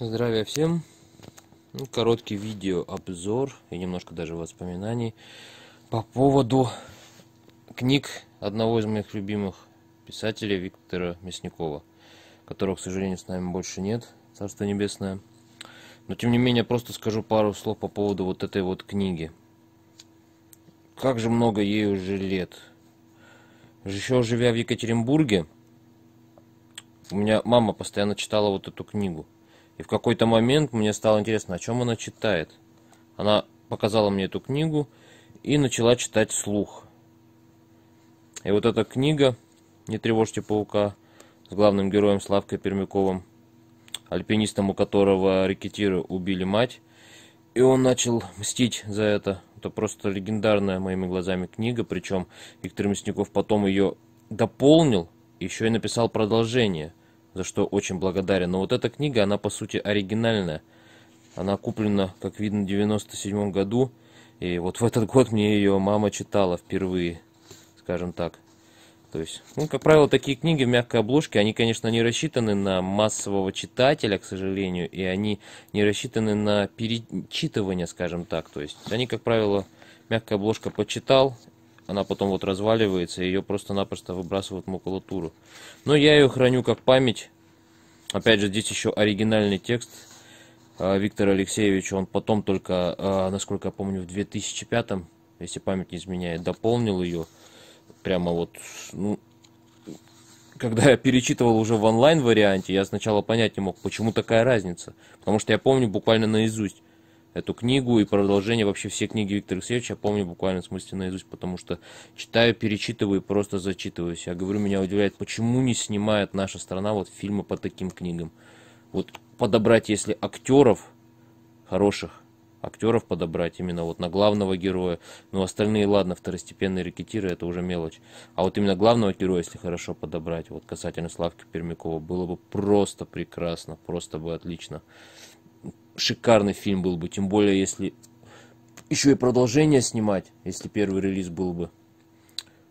Здравия всем! Ну, короткий видеообзор и немножко даже воспоминаний по поводу книг одного из моих любимых писателей Виктора Мясникова, которого, к сожалению, с нами больше нет, Царство Небесное. Но, тем не менее, просто скажу пару слов по поводу вот этой вот книги. Как же много ей уже лет. Еще живя в Екатеринбурге, у меня мама постоянно читала вот эту книгу. И в какой-то момент мне стало интересно, о чем она читает. Она показала мне эту книгу и начала читать слух. И вот эта книга «Не тревожьте паука» с главным героем Славкой Пермяковым, альпинистом, у которого рикетиры убили мать, и он начал мстить за это. Это просто легендарная моими глазами книга, причем Виктор Мясников потом ее дополнил, еще и написал продолжение – за что очень благодарен. Но вот эта книга, она по сути оригинальная. Она куплена, как видно, в 97 году. И вот в этот год мне ее мама читала впервые, скажем так. То есть, ну, как правило, такие книги в мягкой обложке, они, конечно, не рассчитаны на массового читателя, к сожалению, и они не рассчитаны на перечитывание, скажем так. То есть, они, как правило, мягкая обложка почитал она потом вот разваливается, и ее просто-напросто выбрасывают в макулатуру. Но я ее храню как память. Опять же, здесь еще оригинальный текст а, Виктора Алексеевича. Он потом только, а, насколько я помню, в 2005, если память не изменяет, дополнил ее. Прямо вот, ну, когда я перечитывал уже в онлайн-варианте, я сначала понять не мог, почему такая разница. Потому что я помню буквально наизусть эту книгу и продолжение вообще все книги Виктора Алексеевича я помню буквально в смысле наизусть, потому что читаю, перечитываю и просто зачитываюсь. Я говорю, меня удивляет, почему не снимает наша страна вот фильмы по таким книгам. Вот подобрать, если актеров хороших, актеров подобрать именно вот на главного героя. Ну, остальные, ладно, второстепенные рекетиры, это уже мелочь. А вот именно главного героя, если хорошо подобрать, вот касательно Славки Пермякова, было бы просто прекрасно, просто бы отлично шикарный фильм был бы, тем более если еще и продолжение снимать, если первый релиз был бы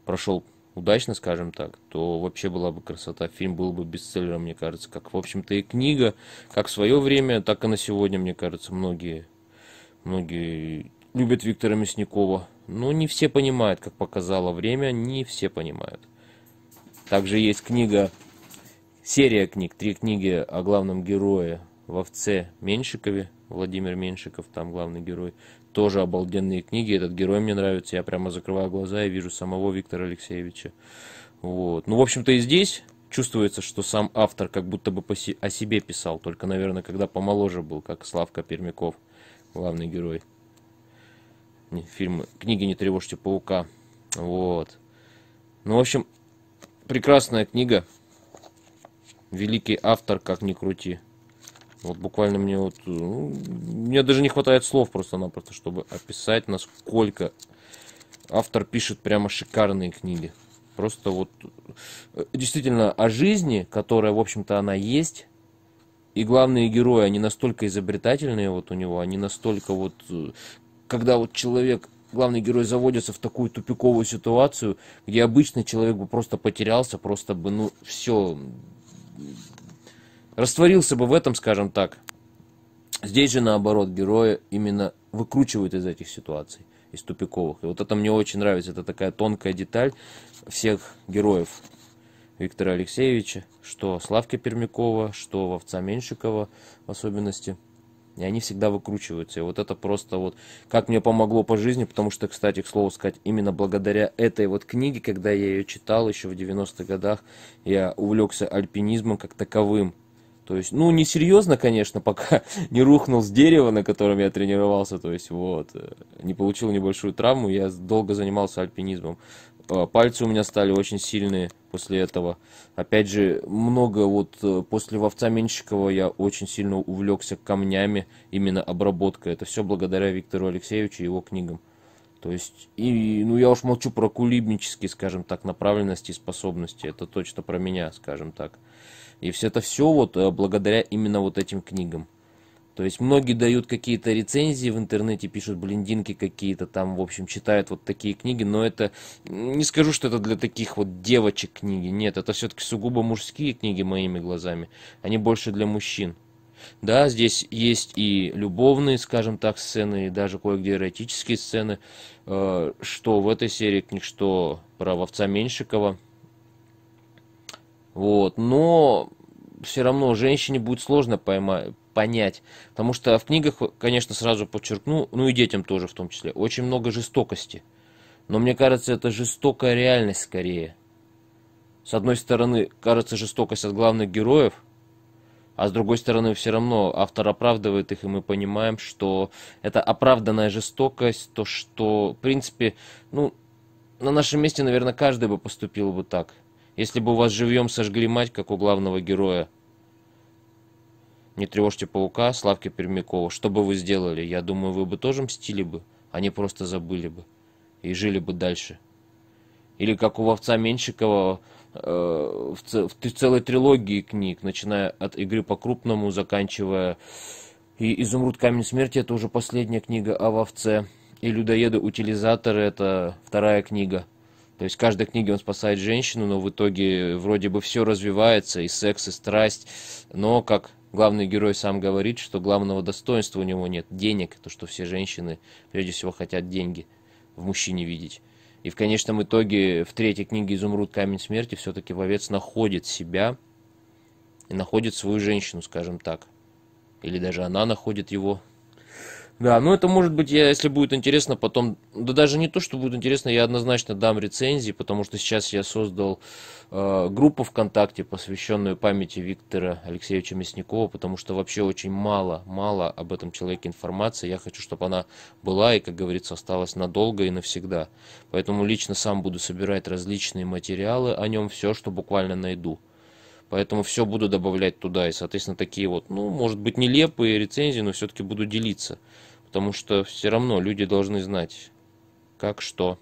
прошел удачно, скажем так, то вообще была бы красота. Фильм был бы бестселлером, мне кажется, как, в общем-то, и книга, как в свое время, так и на сегодня, мне кажется, многие, многие любят Виктора Мясникова. Но ну, не все понимают, как показало время, не все понимают. Также есть книга, серия книг, три книги о главном герое Вовце Меньшикове, Владимир Меньшиков, там главный герой, тоже обалденные книги, этот герой мне нравится, я прямо закрываю глаза и вижу самого Виктора Алексеевича. Вот. Ну, в общем-то, и здесь чувствуется, что сам автор как будто бы о себе писал, только, наверное, когда помоложе был, как Славка Пермяков, главный герой. фильмы «Книги не тревожьте паука». Вот. Ну, в общем, прекрасная книга. Великий автор, как ни крути. Вот буквально мне вот... Э, ну, мне даже не хватает слов просто-напросто, чтобы описать, насколько автор пишет прямо шикарные книги. Просто вот э, действительно о жизни, которая, в общем-то, она есть. И главные герои, они настолько изобретательные вот у него, они настолько вот... Э, когда вот человек, главный герой заводится в такую тупиковую ситуацию, где обычный человек бы просто потерялся, просто бы, ну, все, растворился бы в этом, скажем так. Здесь же, наоборот, героя именно выкручивают из этих ситуаций, из тупиковых. И вот это мне очень нравится, это такая тонкая деталь всех героев Виктора Алексеевича, что Славки Пермякова, что Вовца Меньшикова в особенности. И они всегда выкручиваются. И вот это просто вот, как мне помогло по жизни, потому что, кстати, к слову сказать, именно благодаря этой вот книге, когда я ее читал еще в 90-х годах, я увлекся альпинизмом как таковым. То есть, ну, не серьезно, конечно, пока не рухнул с дерева, на котором я тренировался, то есть, вот, э, не получил небольшую травму, я долго занимался альпинизмом. Э, пальцы у меня стали очень сильные после этого. Опять же, много вот э, после Вовца Меньшикова я очень сильно увлекся камнями, именно обработка. Это все благодаря Виктору Алексеевичу и его книгам. То есть, и, ну я уж молчу про кулибнические, скажем так, направленности и способности. Это точно про меня, скажем так. И все это все вот э, благодаря именно вот этим книгам. То есть многие дают какие-то рецензии в интернете, пишут блиндинки какие-то там, в общем, читают вот такие книги, но это, не скажу, что это для таких вот девочек книги, нет, это все-таки сугубо мужские книги моими глазами, они а больше для мужчин. Да, здесь есть и любовные, скажем так, сцены, и даже кое-где эротические сцены, э, что в этой серии книг, что про вовца Меньшикова – вот, но все равно женщине будет сложно поймать понять, потому что в книгах, конечно, сразу подчеркну, ну и детям тоже в том числе, очень много жестокости. Но мне кажется, это жестокая реальность скорее. С одной стороны, кажется жестокость от главных героев, а с другой стороны, все равно автор оправдывает их, и мы понимаем, что это оправданная жестокость, то, что, в принципе, ну, на нашем месте, наверное, каждый бы поступил бы так – если бы у вас живьем сожгли мать, как у главного героя. Не тревожьте паука, Славки Пермякова. Что бы вы сделали? Я думаю, вы бы тоже мстили бы. Они а просто забыли бы. И жили бы дальше. Или как у вовца Менщикова э, в, ц- в целой трилогии книг, начиная от «Игры по-крупному», заканчивая и «Изумруд. Камень смерти» — это уже последняя книга о вовце. И «Людоеды-утилизаторы» — это вторая книга — то есть в каждой книге он спасает женщину, но в итоге вроде бы все развивается, и секс, и страсть. Но, как главный герой сам говорит, что главного достоинства у него нет – денег. То, что все женщины прежде всего хотят деньги в мужчине видеть. И в конечном итоге в третьей книге «Изумруд. Камень смерти» все-таки вовец находит себя и находит свою женщину, скажем так. Или даже она находит его, да, ну это может быть, я, если будет интересно, потом, да даже не то, что будет интересно, я однозначно дам рецензии, потому что сейчас я создал э, группу ВКонтакте, посвященную памяти Виктора Алексеевича Мясникова, потому что вообще очень мало, мало об этом человеке информации. Я хочу, чтобы она была и, как говорится, осталась надолго и навсегда. Поэтому лично сам буду собирать различные материалы о нем, все, что буквально найду. Поэтому все буду добавлять туда. И, соответственно, такие вот, ну, может быть, нелепые рецензии, но все-таки буду делиться. Потому что все равно люди должны знать, как, что,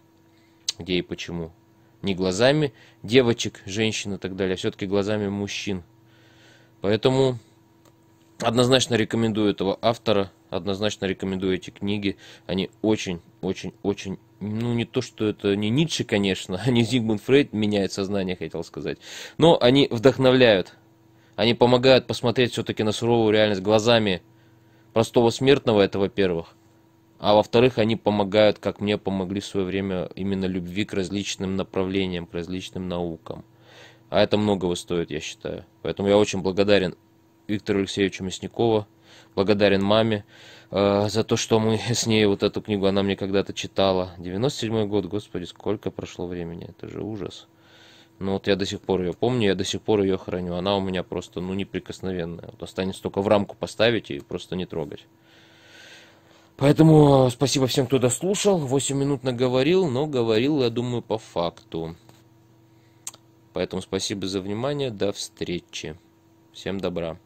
где и почему. Не глазами девочек, женщин и так далее, а все-таки глазами мужчин. Поэтому однозначно рекомендую этого автора однозначно рекомендую эти книги. Они очень, очень, очень ну, не то, что это не Ницше, конечно, а не Зигмунд Фрейд меняет сознание, хотел сказать. Но они вдохновляют. Они помогают посмотреть все-таки на суровую реальность глазами простого смертного, это во-первых. А во-вторых, они помогают, как мне помогли в свое время, именно любви к различным направлениям, к различным наукам. А это многого стоит, я считаю. Поэтому я очень благодарен Виктору Алексеевичу Мясникову, благодарен маме э, за то, что мы с ней вот эту книгу, она мне когда-то читала. 97 год, господи, сколько прошло времени, это же ужас. Ну вот я до сих пор ее помню, я до сих пор ее храню. Она у меня просто, ну, неприкосновенная. Вот останется только в рамку поставить и просто не трогать. Поэтому э, спасибо всем, кто дослушал. 8 минут наговорил, но говорил, я думаю, по факту. Поэтому спасибо за внимание. До встречи. Всем добра.